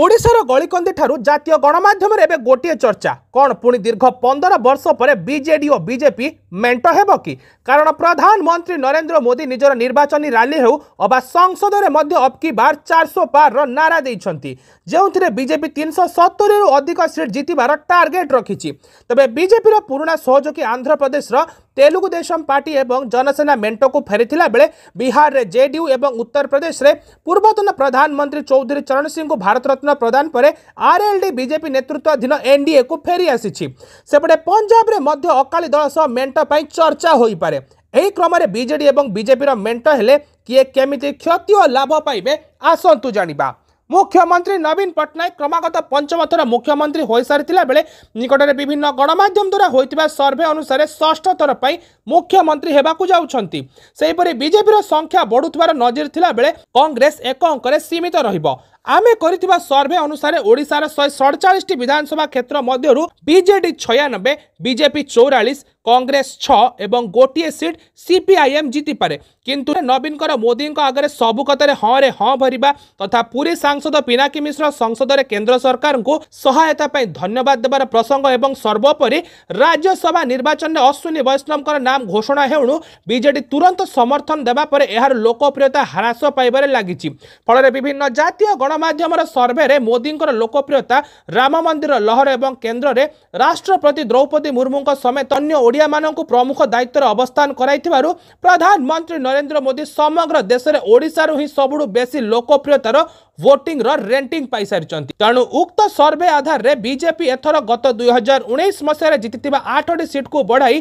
ଓଡ଼ିଶାର ଗଳିକନ୍ଦିଠାରୁ ଜାତୀୟ ଗଣମାଧ୍ୟମରେ ଏବେ ଗୋଟିଏ ଚର୍ଚ୍ଚା କ'ଣ ପୁଣି ଦୀର୍ଘ ପନ୍ଦର ବର୍ଷ ପରେ ବିଜେଡି ଓ ବିଜେପି ମେଣ୍ଟ ହେବ କି କାରଣ ପ୍ରଧାନମନ୍ତ୍ରୀ ନରେନ୍ଦ୍ର ମୋଦି ନିଜର ନିର୍ବାଚନୀ ରାଲି ହେଉ ଅବା ସଂସଦରେ ମଧ୍ୟ ଅବକି ବାର ଚାରିଶହ ବାରର ନାରା ଦେଇଛନ୍ତି ଯେଉଁଥିରେ ବିଜେପି ତିନିଶହ ସତୁରିରୁ ଅଧିକ ସିଟ୍ ଜିତିବାର ଟାର୍ଗେଟ୍ ରଖିଛି ତେବେ ବିଜେପିର ପୁରୁଣା ସହଯୋଗୀ ଆନ୍ଧ୍ରପ୍ରଦେଶର ତେଲୁଗୁଦେଶମ ପାର୍ଟି ଏବଂ ଜନସେନା ମେଣ୍ଟକୁ ଫେରିଥିଲା ବେଳେ ବିହାରରେ ଜେଡିୟୁ ଏବଂ ଉତ୍ତରପ୍ରଦେଶରେ ପୂର୍ବତନ ପ୍ରଧାନମନ୍ତ୍ରୀ ଚୌଧୁରୀ ଚରଣ ସିଂଙ୍କୁ ଭାରତରତ୍ନ ପ୍ରଦାନ ପରେ ଆର୍ଏଲ୍ଡି ବିଜେପି ନେତୃତ୍ୱାଧୀନ ଏନ୍ଡିଏକୁ ଫେରି ଆସିଛି ସେପଟେ ପଞ୍ଜାବରେ ମଧ୍ୟ ଅକାଳୀ ଦଳ ସହ ମେଣ୍ଟ ପାଇଁ ଚର୍ଚ୍ଚା ହୋଇପାରେ ଏହି କ୍ରମରେ ବିଜେଡି ଏବଂ ବିଜେପିର ମେଣ୍ଟ ହେଲେ କିଏ କେମିତି କ୍ଷତି ଓ ଲାଭ ପାଇବେ ଆସନ୍ତୁ ଜାଣିବା ମୁଖ୍ୟମନ୍ତ୍ରୀ ନବୀନ ପଟ୍ଟନାୟକ କ୍ରମାଗତ ପଞ୍ଚମ ଥର ମୁଖ୍ୟମନ୍ତ୍ରୀ ହୋଇସାରିଥିଲା ବେଳେ ନିକଟରେ ବିଭିନ୍ନ ଗଣମାଧ୍ୟମ ଦ୍ୱାରା ହୋଇଥିବା ସର୍ଭେ ଅନୁସାରେ ଷଷ୍ଠ ଥର ପାଇଁ ମୁଖ୍ୟମନ୍ତ୍ରୀ ହେବାକୁ ଯାଉଛନ୍ତି ସେହିପରି ବିଜେପିର ସଂଖ୍ୟା ବଢ଼ୁଥିବାର ନଜିର ଥିଲାବେଳେ କଂଗ୍ରେସ ଏକ ଅଙ୍କରେ ସୀମିତ ରହିବ ଆମେ କରିଥିବା ସର୍ଭେ ଅନୁସାରେ ଓଡ଼ିଶାର ଶହେ ସଡ଼ଚାଳିଶଟି ବିଧାନସଭା କ୍ଷେତ୍ର ମଧ୍ୟରୁ ବିଜେଡି ଛୟାନବେ ବିଜେପି ଚଉରାଳିଶ କଂଗ୍ରେସ ଛଅ ଏବଂ ଗୋଟିଏ ସିଟ୍ ସିପିଆଇଏମ୍ ଜିତିପାରେ କିନ୍ତୁ ନବୀନଙ୍କର ମୋଦିଙ୍କ ଆଗରେ ସବୁ କଥାରେ ହଁରେ ହଁ ଭରିବା ତଥା ପୁରୀ ସାଂସଦ ପିନାକୀ ମିଶ୍ର ସଂସଦରେ କେନ୍ଦ୍ର ସରକାରଙ୍କୁ ସହାୟତା ପାଇଁ ଧନ୍ୟବାଦ ଦେବାର ପ୍ରସଙ୍ଗ ଏବଂ ସର୍ବୋପରି ରାଜ୍ୟସଭା ନିର୍ବାଚନରେ ଅଶ୍ୱିନୀ ବୈଷ୍ଣବଙ୍କର ନାମ ଘୋଷଣା ହେଉଣୁ ବିଜେଡି ତୁରନ୍ତ ସମର୍ଥନ ଦେବା ପରେ ଏହାର ଲୋକପ୍ରିୟତା ହ୍ରାସ ପାଇବାରେ ଲାଗିଛି ଫଳରେ ବିଭିନ୍ନ ଜାତୀୟ ଗଣ মাധ്യമারে সার্ভে রে মোদিଙ୍କର લોકપ્રિયતા રામા મંદિરર લહર এবંગ કેન્દ્ર રે રાષ્ટ્રપતિ દ્રૌપદી મુર્મુંગ સમેત અન્ય ઓડિયા માનકો પ્રમુખ દાયિત્ર અવસ્થાન કરાઈતિ バルુ પ્રધાનમંત્રી નરેન્દ્ર મોદી સમગ્ર દેશરે ઓડિશા રૂહી સબડુ બેસી લોકપ્રિયતાર ଭୋଟିଂର ରେଟିଂ ପାଇସାରିଛନ୍ତି ତେଣୁ ଉକ୍ତ ସର୍ଭେ ଆଧାରରେ ବିଜେପି ଏଥର ଗତ ଦୁଇ ହଜାର ଉଣେଇଶ ମସିହାରେ ଜିତିଥିବା ଆଠଟି ସିଟ୍କୁ ବଢ଼ାଇ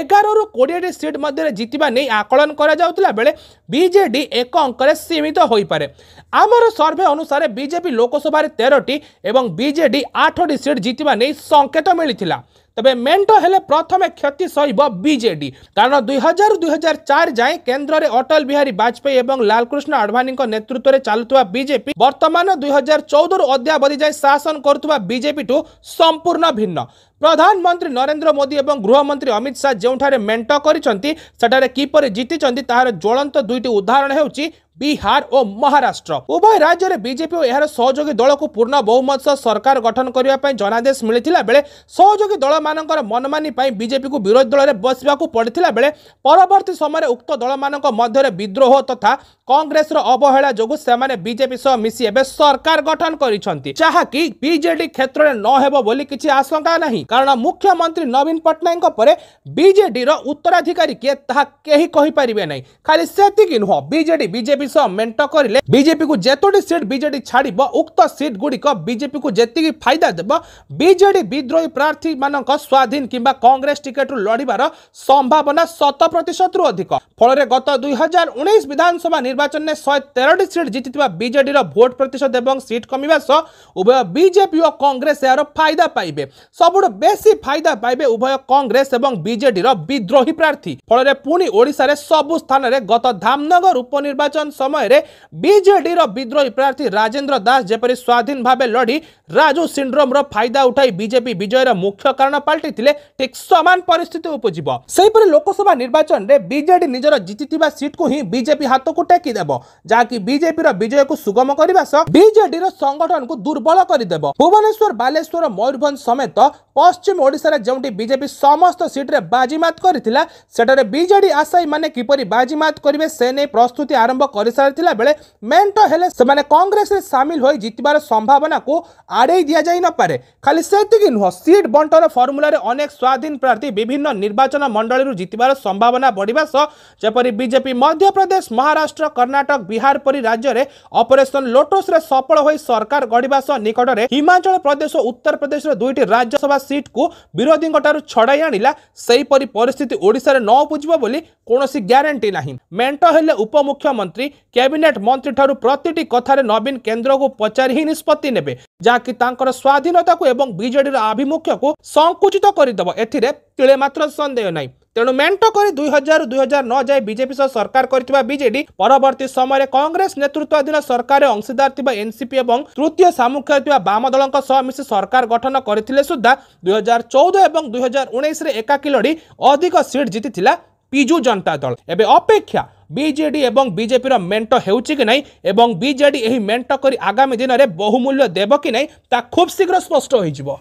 ଏଗାରରୁ କୋଡ଼ିଏଟି ସିଟ୍ ମଧ୍ୟରେ ଜିତିବା ନେଇ ଆକଳନ କରାଯାଉଥିଲା ବେଳେ ବିଜେଡି ଏକ ଅଙ୍କରେ ସୀମିତ ହୋଇପାରେ ଆମର ସର୍ଭେ ଅନୁସାରେ ବିଜେପି ଲୋକସଭାରେ ତେରଟି ଏବଂ ବିଜେଡି ଆଠଟି ସିଟ୍ ଜିତିବା ନେଇ ସଙ୍କେତ ମିଳିଥିଲା তবে মেন্ট হলে প্রথমে ক্ষতি সহিব বিজেডি কারণ দুই হাজার দুই হাজার চার যায় কেন্দ্রে অটল বিহারী বাজপেয়ী এবং লালকৃষ্ণ আডভানী নেতৃত্বে চালুয়া বিজেপি বর্তমান দুই হাজার চৌদর অদ্যাবধি যায় শাসন করুয়া বিজেপিঠু সম্পূর্ণ ভিন্ন প্রধানমন্ত্রী নরেন্দ্র মোদী এবং গৃহমন্ত্রী অমিত শাহ যেঠার মেন্ট করেছেন সেটার কিপর জিতিছেন তাহার জ্বলন্ত দুইটি উদাহরণ হচ্ছে ବିହାର ଓ ମହାରାଷ୍ଟ୍ର ଉଭୟ ରାଜ୍ୟରେ ବିଜେପି ଓ ଏହାର ସହଯୋଗୀ ଦଳକୁ ପୂର୍ଣ୍ଣ ବହୁମତ ସହ ସରକାର ଗଠନ କରିବା ପାଇଁ ଜନାଦେଶ ମିଳିଥିଲା ବେଳେ ସହଯୋଗୀ ଦଳମାନଙ୍କର ମନମାନି ପାଇଁ ବିଜେପିକୁ ବିରୋଧୀ ଦଳରେ ବସିବାକୁ ପଡ଼ିଥିଲା ବେଳେ ପରବର୍ତ୍ତୀ ସମୟରେ ଉକ୍ତ ଦଳମାନଙ୍କ ମଧ୍ୟରେ ବିଦ୍ରୋହ ତଥା କଂଗ୍ରେସର ଅବହେଳା ଯୋଗୁଁ ସେମାନେ ବିଜେପି ସହ ମିଶି ଏବେ ସରକାର ଗଠନ କରିଛନ୍ତି ଯାହାକି ବିଜେଡି କ୍ଷେତ୍ରରେ ନ ହେବ ବୋଲି କିଛି ଆଶଙ୍କା ନାହିଁ କାରଣ ମୁଖ୍ୟମନ୍ତ୍ରୀ ନବୀନ ପଟ୍ଟନାୟକଙ୍କ ପରେ ବିଜେଡିର ଉତ୍ତରାଧିକାରୀ କିଏ ତାହା କେହି କହିପାରିବେ ନାହିଁ ଖାଲି ସେତିକି ନୁହଁ ବିଜେଡି ବିଜେପି ବିଷୟ ମେଣ୍ଟ କରିଲେ ବିଜେପିକୁ ଯେତୋଟି ସିଟ୍ ବିଜେଡି ଛାଡ଼ିବ ଉକ୍ତ ସିଟ୍ ଗୁଡ଼ିକ ବିଜେପିକୁ ଯେତିକି ଫାଇଦା ଦେବ ବିଜେଡି ବିଦ୍ରୋହୀ ପ୍ରାର୍ଥୀମାନଙ୍କ ସ୍ୱାଧୀନ କିମ୍ବା କଂଗ୍ରେସ ଟିକେଟ୍ରୁ ଲଢ଼ିବାର ସମ୍ଭାବନା ଶତ ପ୍ରତିଶତରୁ ଅଧିକ ଫଳରେ ଗତ ଦୁଇ ହଜାର ଉଣେଇଶ ବିଧାନସଭା ନିର୍ବାଚନରେ ଶହେ ତେରଟି ସିଟ୍ ଜିତିଥିବା ବିଜେଡିର ଭୋଟ ପ୍ରତିଶତ ଏବଂ ସିଟ୍ କମିବା ସହ ଉଭୟ ବିଜେପି ଓ କଂଗ୍ରେସ ଏହାର ଫାଇଦା ପାଇବେ ସବୁଠୁ ବେଶୀ ଫାଇଦା ପାଇବେ ଉଭୟ କଂଗ୍ରେସ ଏବଂ ବିଜେଡିର ବିଦ୍ରୋହୀ ପ୍ରାର୍ଥୀ ଫଳରେ ପୁଣି ଓଡ଼ିଶାରେ ସବୁ ସ୍ଥାନରେ ଗତ ଧାମନଗର ଉପନିର୍ବାଚନ સમયે બીજેડીર વિદ્રોહી પ્રાર્થી રાજેન્દ્ર દાસ જેપરી સ્વાધીન ભાવે લડી ରାଜୁ ସିଣ୍ଡ୍ରୋମର ଫାଇଦା ଉଠାଇ ବିଜେପି ବିଜୟର ମୁଖ୍ୟ କାରଣ ପାଲଟିଥିଲେ ଠିକ୍ ସମାନ ପରିସ୍ଥିତି ଉପୁଜିବ ସେହିପରି ଲୋକସଭା ନିର୍ବାଚନରେ ବିଜେଡି ନିଜର ଜିତିଥିବା ସିଟ୍କୁ ହିଁ ବିଜେପି ହାତକୁ ଟେକିଦେବ ଯାହାକି ବିଜେପିର ବିଜୟକୁ ସୁଗମ କରିବା ସହ ବିଜେଡିର ସଂଗଠନକୁ ଦୁର୍ବଳ କରିଦେବ ଭୁବନେଶ୍ୱର ବାଲେଶ୍ୱର ମୟୂରଭଞ୍ଜ ସମେତ ପଶ୍ଚିମ ଓଡ଼ିଶାରେ ଯେଉଁଠି ବିଜେପି ସମସ୍ତ ସିଟ୍ରେ ବାଜିମାତ କରିଥିଲା ସେଠାରେ ବିଜେଡି ଆଶାୟୀମାନେ କିପରି ବାଜିମାତ କରିବେ ସେ ନେଇ ପ୍ରସ୍ତୁତି ଆରମ୍ଭ କରିସାରିଥିଲା ବେଳେ ମେଣ୍ଟ ହେଲେ ସେମାନେ କଂଗ୍ରେସରେ ସାମିଲ ହୋଇ ଜିତିବାର ସମ୍ଭାବନାକୁ আড়েই দিয়া যাই নপারে খালি সেতিকি নুহ সিট বণ্টন ফর্মুলার অনেক স্বাধীন প্রার্থী বিভিন্ন নির্বাচন মণ্ডলীর জিতবার সম্ভাবনা বড়া সহ যেপরি বিজেপি মধ্যপ্রদেশ মহারাষ্ট্র কর্ণাটক বিহার পরি রাজ্যের অপরেসন লোটসে সফল হয়ে সরকার গড়া সহ নিকটরে হিমাচল প্রদেশ ও উত্তরপ্রদেশের দুইটি রাজ্যসভা সিট্কু বিরোধীঠার ছড়াই আনিলা সেইপরি পরিস্থিতি ওড়শার ন বুঝব বলে কৌশি গ্যারেটি না মেট হলে উপমুখ্যমন্ত্রী ক্যাবিনেট মন্ত্রী ঠার প্রতিটি কথার নবীন কেন্দ্রক পচারি হি নিষ্পতি নেবে যা ଯାହାକି ତାଙ୍କର ସ୍ୱାଧୀନତାକୁ ଏବଂ ବିଜେଡିର ଆଭିମୁଖ୍ୟକୁ ସଙ୍କୁଚିତ କରିଦେବ ଏଥିରେ ତିଳେ ମାତ୍ର ସନ୍ଦେହ ନାହିଁ ତେଣୁ ମେଣ୍ଟ କରି ଦୁଇ ହଜାରରୁ ଦୁଇ ହଜାର ନଅ ଯାଏ ବିଜେପି ସହ ସରକାର କରିଥିବା ବିଜେଡି ପରବର୍ତ୍ତୀ ସମୟରେ କଂଗ୍ରେସ ନେତୃତ୍ୱାଧୀନ ସରକାରରେ ଅଂଶୀଦାର ଥିବା ଏନ୍ସିପି ଏବଂ ତୃତୀୟ ସାମୁଖ୍ୟ ଥିବା ବାମ ଦଳଙ୍କ ସହ ମିଶି ସରକାର ଗଠନ କରିଥିଲେ ସୁଦ୍ଧା ଦୁଇ ହଜାର ଚଉଦ ଏବଂ ଦୁଇ ହଜାର ଉଣେଇଶରେ ଏକାକି ଲଢ଼ି ଅଧିକ ସିଟ୍ ଜିତିଥିଲା ପିଜୁ ଜନତା ଦଳ ଏବେ ଅପେକ୍ଷା ବିଜେଡ଼ି ଏବଂ ବିଜେପିର ମେଣ୍ଟ ହେଉଛି କି ନାହିଁ ଏବଂ ବିଜେଡ଼ି ଏହି ମେଣ୍ଟ କରି ଆଗାମୀ ଦିନରେ ବହୁମୂଲ୍ୟ ଦେବ କି ନାହିଁ ତାହା ଖୁବ୍ ଶୀଘ୍ର ସ୍ପଷ୍ଟ ହୋଇଯିବ